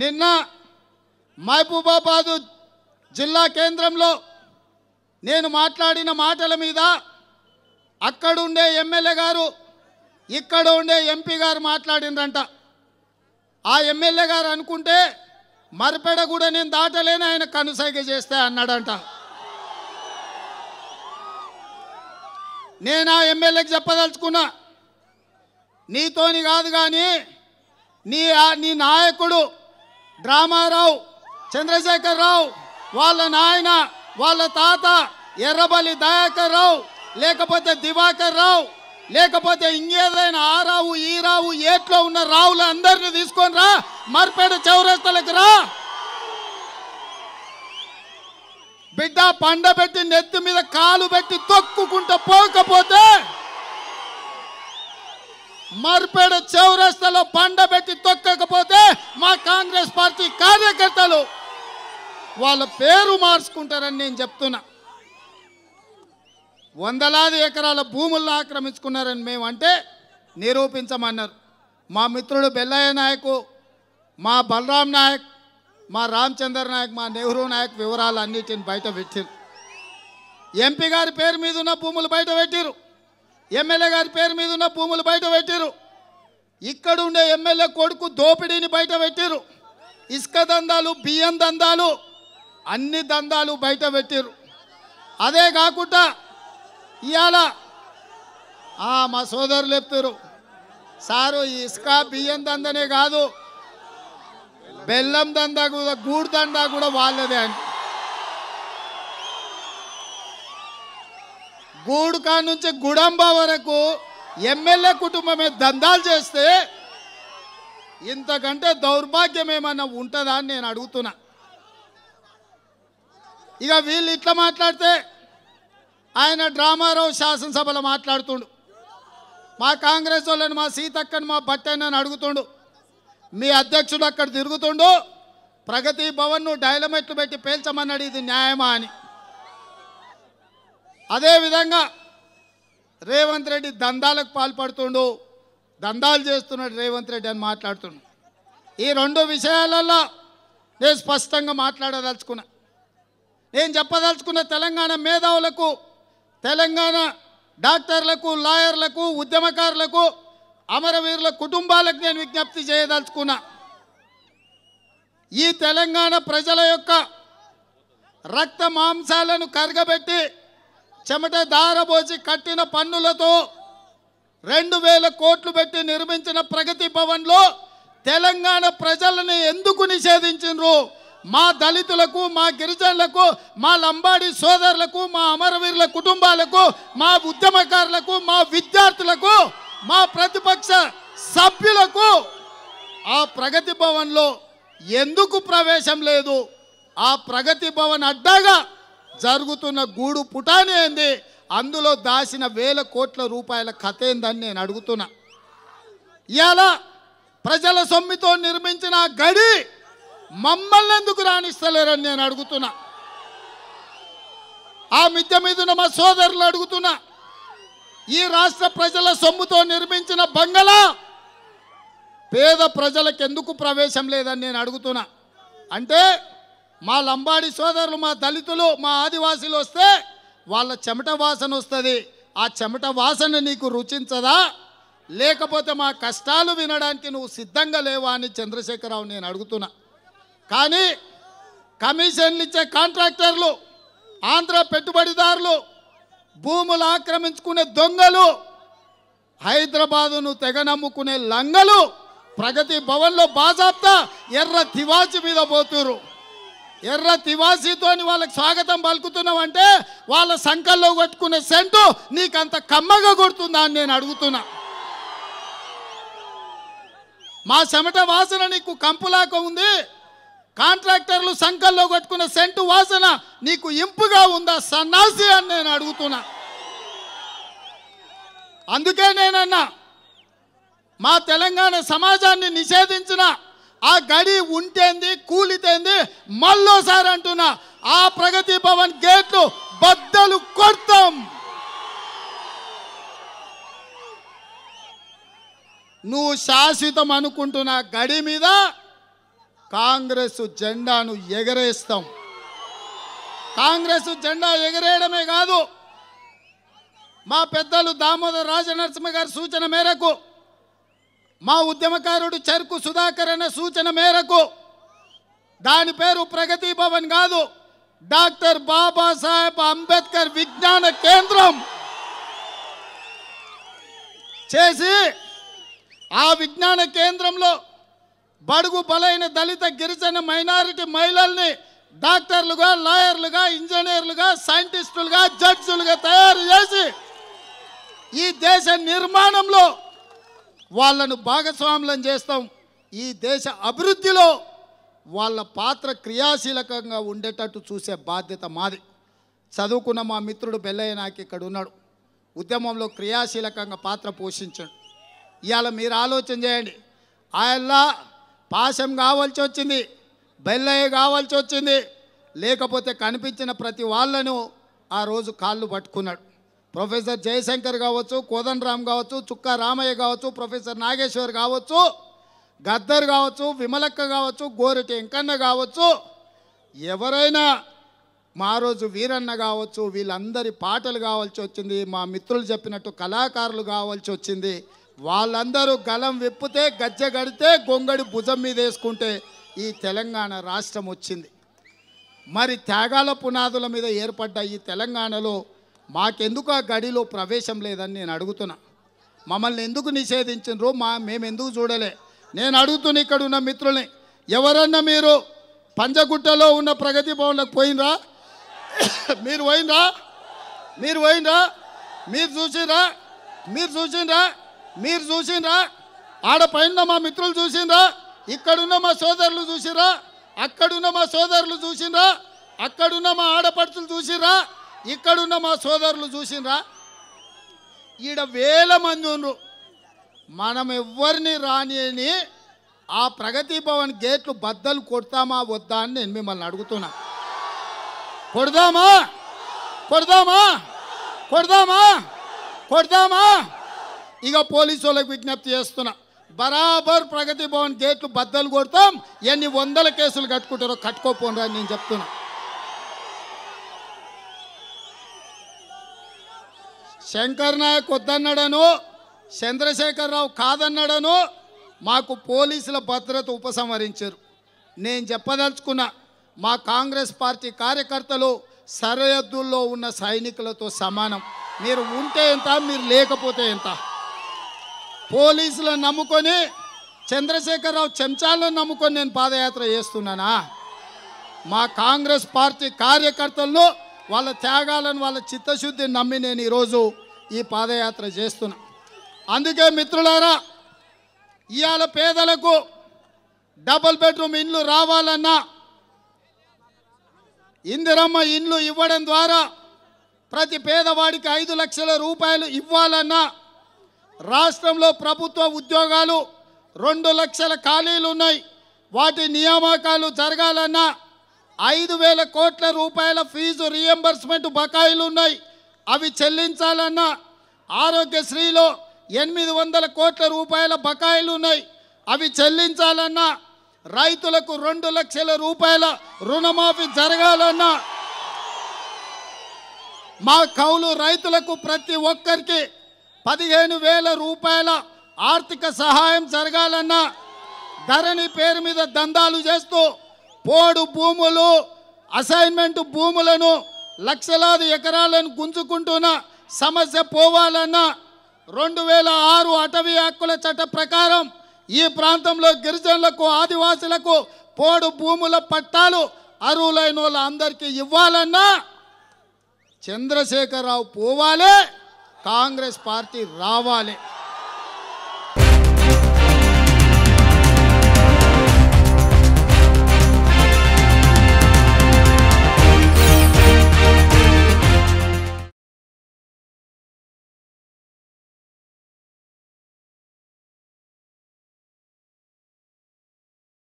నిన్న మహబూబాబాదు జిల్లా కేంద్రంలో నేను మాట్లాడిన మాటల మీద అక్కడ ఉండే ఎమ్మెల్యే గారు ఇక్కడ ఉండే ఎంపీ గారు మాట్లాడిందంట ఆ ఎమ్మెల్యే గారు అనుకుంటే మరిపెడ కూడా నేను దాటలేని ఆయన కనుసైగ చేస్తే అన్నాడంట నేను ఆ ఎమ్మెల్యేకి చెప్పదలుచుకున్నా నీతోని కాదు కానీ నీ నీ నాయకుడు రామారావు చంద్రశేఖర్ రావు వాళ్ళ నాయన వాళ్ళ తాత ఎర్రబల్లి దయాకర్ రావు లేకపోతే దివాకర్ రావు లేకపోతే ఇంకేదైనా ఆ రావు ఈ రావు ఏట్లో ఉన్న రావులు అందరిని తీసుకొని రా మర్పేట చౌరస్తలకు రా బిడ్డ పండబెట్టి నెత్తి మీద కాలు పెట్టి తొక్కుకుంటూ పోకపోతే మార్పేడ చౌరస్తాలో పండబెట్టి తొక్కకపోతే మా కాంగ్రెస్ పార్టీ కార్యకర్తలు వాళ్ళ పేరు మార్చుకుంటారని నేను చెప్తున్నా వందలాది ఎకరాల భూములను ఆక్రమించుకున్నారని మేమంటే నిరూపించమన్నారు మా మిత్రుడు బెల్లయ్య నాయకు మా బలరాం నాయక్ మా రామచంద్ర నాయక్ మా నెహ్రూ నాయక్ వివరాలు అన్నిటిని బయట పెట్టారు ఎంపీ గారి పేరు మీద ఉన్న భూములు బయట పెట్టారు ఎమ్మెల్యే గారి పేరు మీద ఉన్న భూములు బయట పెట్టారు ఇక్కడ ఉండే ఎమ్మెల్యే కొడుకు దోపిడీని బయట పెట్టారు ఇసుక దందాలు బియ్యం దందాలు అన్ని దందాలు బయట పెట్టారు అదే కాకుండా ఇవాళ మా సోదరులు చెప్తారు సారు ఇసుక బియ్యం దందనే కాదు బెల్లం దందా కూడా గూడు దందా కూడా వాళ్ళదే అంటే గూడుకా నుంచి గుడంబ వరకు ఎమ్మెల్యే కుటుంబమే దందాలు చేస్తే ఇంతకంటే దౌర్భాగ్యం ఏమన్నా ఉంటుందా అని నేను అడుగుతున్నా ఇక వీళ్ళు ఇట్లా మాట్లాడితే ఆయన డ్రామారావు శాసనసభలో మాట్లాడుతుండు మా కాంగ్రెస్ వాళ్ళని మా సీతక్కని మా బట్టని అడుగుతుండు మీ అధ్యక్షుడు అక్కడ తిరుగుతుండు ప్రగతి భవన్ను డైలమెట్లు పెట్టి పేల్చమన్నాడు ఇది న్యాయమా అని అదేవిధంగా రేవంత్ రెడ్డి దందాలకు పాల్పడుతుండు దందాలు చేస్తున్నాడు రేవంత్ రెడ్డి అని మాట్లాడుతుండు ఈ రెండు విషయాలలో నేను స్పష్టంగా మాట్లాడదలుచుకున్నా నేను చెప్పదలుచుకున్న తెలంగాణ మేధావులకు తెలంగాణ డాక్టర్లకు లాయర్లకు ఉద్యమకారులకు అమరవీరుల కుటుంబాలకు నేను విజ్ఞప్తి చేయదలుచుకున్నా ఈ తెలంగాణ ప్రజల యొక్క రక్త మాంసాలను కరగబెట్టి చెమట దారబోసి కట్టిన పన్నులతో రెండు వేల కోట్లు పెట్టి నిర్మించిన ప్రగతి భవన్లో తెలంగాణ ప్రజలను ఎందుకు నిషేధించు మా దళితులకు మా గిరిజనులకు మా లంబాడి సోదరులకు మా అమరవీరుల కుటుంబాలకు మా ఉద్యమకారులకు మా విద్యార్థులకు మా ప్రతిపక్ష సభ్యులకు ఆ ప్రగతి భవన్లో ఎందుకు ప్రవేశం లేదు ఆ ప్రగతి భవన్ అడ్డాగా జరుగుతున్న గూడు పుటానేంది అందులో దాచిన వేల కోట్ల రూపాయల కథ ఏందని నేను అడుగుతున్నా ఇవాళ ప్రజల సొమ్మితో నిర్మించిన గడి మమ్మల్ని ఎందుకు రాణిస్తలేరని నేను అడుగుతున్నా ఆ మిద్దె ఉన్న మా సోదరులు అడుగుతున్నా ఈ రాష్ట్ర ప్రజల సొమ్ముతో నిర్మించిన బంగళా పేద ప్రజలకు ఎందుకు ప్రవేశం లేదని నేను అడుగుతున్నా అంటే మా లంబాడి సోదరులు మా దళితులు మా ఆదివాసీలు వస్తే వాళ్ళ చెమట వాసన వస్తుంది ఆ చెమట వాసన నీకు రుచించదా లేకపోతే మా కష్టాలు వినడానికి నువ్వు సిద్ధంగా లేవా అని చంద్రశేఖరరావు నేను అడుగుతున్నా కానీ కమిషన్లు ఇచ్చే కాంట్రాక్టర్లు ఆంధ్ర పెట్టుబడిదారులు భూములు ఆక్రమించుకునే దొంగలు హైదరాబాదును తెగ నమ్ముకునే లంగలు ప్రగతి భవన్లో బాజాప్త ఎర్ర తివాచి మీద పోతురు ఎర్ర తివాసీతోని వాళ్ళకి స్వాగతం అంటే వాళ్ళ సంకల్లో కొట్టుకునే సెంటు నీకంత కమ్మగా కొడుతుందా అని నేను అడుగుతున్నా మా చెమట వాసన నీకు కంపులాక ఉంది కాంట్రాక్టర్లు సంకల్లో కొట్టుకున్న సెంటు వాసన నీకు ఇంపుగా ఉందా సన్నాసి అని నేను అడుగుతున్నా అందుకే నేనన్నా మా తెలంగాణ సమాజాన్ని నిషేధించిన ఆ గడి ఉంటేంది కూలితేంది మళ్ళోసారి అంటున్నా ఆ ప్రగతి భవన్ గేట్లు బద్దలు కొడతాం నువ్వు శాశ్వతం అనుకుంటున్న గడి మీద కాంగ్రెస్ జెండాను ఎగరేస్తాం కాంగ్రెస్ జెండా ఎగరేయడమే కాదు మా పెద్దలు దామోదర్ రాజనరసింహ గారి సూచన మేరకు మా ఉద్యమకారుడు చెరుకు సుధాకరణ సూచన మేరకు దాని పేరు ప్రగతి భవన్ కాదు డాక్టర్ బాబాసాహెబ్ అంబేద్కర్ విజ్ఞాన కేంద్రం చేసి ఆ విజ్ఞాన కేంద్రంలో బడుగు బలైన దళిత గిరిజన మైనారిటీ మహిళల్ని డాక్టర్లుగా లాయర్లుగా ఇంజనీర్లుగా సైంటిస్టులుగా జడ్జులుగా తయారు చేసి ఈ దేశ నిర్మాణంలో వాళ్ళను భాగస్వాములం చేస్తాం ఈ దేశ అభివృద్ధిలో వాళ్ళ పాత్ర క్రియాశీలకంగా ఉండేటట్టు చూసే బాధ్యత మాది చదువుకున్న మా మిత్రుడు బెల్లయ్య నాకు ఇక్కడ ఉన్నాడు ఉద్యమంలో క్రియాశీలకంగా పాత్ర పోషించాడు ఇవాళ మీరు ఆలోచన చేయండి ఆయల్లా పాశం కావాల్సి వచ్చింది బెల్లయ్య కావాల్సి వచ్చింది లేకపోతే కనిపించిన ప్రతి వాళ్ళను ఆ రోజు కాళ్ళు పట్టుకున్నాడు ప్రొఫెసర్ జయశంకర్ కావచ్చు కోదన్ రామ్ కావచ్చు చుక్క రామయ్య కావచ్చు ప్రొఫెసర్ నాగేశ్వర్ కావచ్చు గద్దర్ కావచ్చు విమలక్క కావచ్చు గోరిటి ఎంకన్న కావచ్చు ఎవరైనా మా రోజు వీరన్న కావచ్చు వీళ్ళందరి పాటలు కావాల్సి వచ్చింది మా మిత్రులు చెప్పినట్టు కళాకారులు కావాల్సి వచ్చింది వాళ్ళందరూ గలం విప్పితే గజ్జ గడితే గొంగడి భుజం మీద వేసుకుంటే ఈ తెలంగాణ రాష్ట్రం వచ్చింది మరి త్యాగాల పునాదుల మీద ఏర్పడ్డ ఈ తెలంగాణలో మాకెందుకు ఆ గడిలో ప్రవేశం లేదని నేను అడుగుతున్నా మమ్మల్ని ఎందుకు నిషేధించినరు మా మేము ఎందుకు చూడలే నేను అడుగుతున్న ఇక్కడ ఉన్న మిత్రుల్ని ఎవరన్నా మీరు పంజగుట్టలో ఉన్న ప్రగతి భవన్లకు పోయినరా మీరు పోయినరా మీరు పోయినరా మీరు చూసిరా మీరు చూసిరా మీరు చూసినరా ఆడపైన మా మిత్రులు చూసిరా ఇక్కడున్న మా సోదరులు చూసిరా అక్కడున్న మా సోదరులు చూసిరా అక్కడున్న మా ఆడపడుచులు చూసిరా ఇక్కడున్న మా సోదరులు చూసినరా ఈడ వేల మంది ఉన్నారు మనం ఎవరిని రాని ఆ ప్రగతి భవన్ గేట్లు బద్దలు కొడతామా వద్దా అని నేను మిమ్మల్ని అడుగుతున్నా కొడదామా కొడదామా కొడదామా కొడదామా ఇక పోలీసు వాళ్ళకి విజ్ఞప్తి చేస్తున్నా బరాబర్ ప్రగతి భవన్ గేట్లు బద్దలు కొడతాం ఎన్ని వందల కేసులు కట్టుకుంటారో కట్టుకోపోనరా నేను చెప్తున్నా శంకర్ నాయక్ వద్దన్నాడను చంద్రశేఖరరావు కాదన్నాడను మాకు పోలీసుల భద్రత ఉపసంహరించారు నేను చెప్పదలుచుకున్నా మా కాంగ్రెస్ పార్టీ కార్యకర్తలు సరిహద్దుల్లో ఉన్న సైనికులతో సమానం మీరు ఉంటే ఎంత మీరు లేకపోతే ఎంత పోలీసులను నమ్ముకొని చంద్రశేఖరరావు చెంచాలను నమ్ముకొని నేను పాదయాత్ర చేస్తున్నానా మా కాంగ్రెస్ పార్టీ కార్యకర్తలను వాళ్ళ త్యాగాలను వాళ్ళ చిత్తశుద్ధిని నమ్మి నేను ఈరోజు ఈ పాదయాత్ర చేస్తున్నా అందుకే మిత్రులారా ఇవాళ పేదలకు డబుల్ బెడ్రూమ్ ఇండ్లు రావాలన్నా ఇందిరమ్మ ఇండ్లు ఇవ్వడం ద్వారా ప్రతి పేదవాడికి ఐదు లక్షల రూపాయలు ఇవ్వాలన్నా రాష్ట్రంలో ప్రభుత్వ ఉద్యోగాలు రెండు లక్షల ఖాళీలు ఉన్నాయి వాటి నియామకాలు జరగాలన్నా ఐదు వేల కోట్ల రూపాయల ఫీజు రియంబర్స్మెంట్ బకాయిలు ఉన్నాయి అవి చెల్లించాలన్నా ఆరోగ్యశ్రీలో ఎనిమిది వందల కోట్ల రూపాయల బకాయిలు ఉన్నాయి అవి చెల్లించాలన్నా రైతులకు రెండు లక్షల రూపాయల రుణమాఫీ జరగాలన్నా మా కౌలు రైతులకు ప్రతి ఒక్కరికి పదిహేను వేల రూపాయల ఆర్థిక సహాయం జరగాలన్న ధరణి పేరు మీద దందాలు చేస్తూ పోడు భూములు అసైన్మెంట్ భూములను లక్షలాది ఎకరాలను గుంజుకుంటున్న సమస్య పోవాలన్న రెండు వేల ఆరు అటవీ హక్కుల చట్ట ప్రకారం ఈ ప్రాంతంలో గిరిజనులకు ఆదివాసులకు పోడు భూముల పట్టాలు అరువులైన వాళ్ళు అందరికీ ఇవ్వాలన్నా చంద్రశేఖరరావు పోవాలి కాంగ్రెస్ పార్టీ రావాలి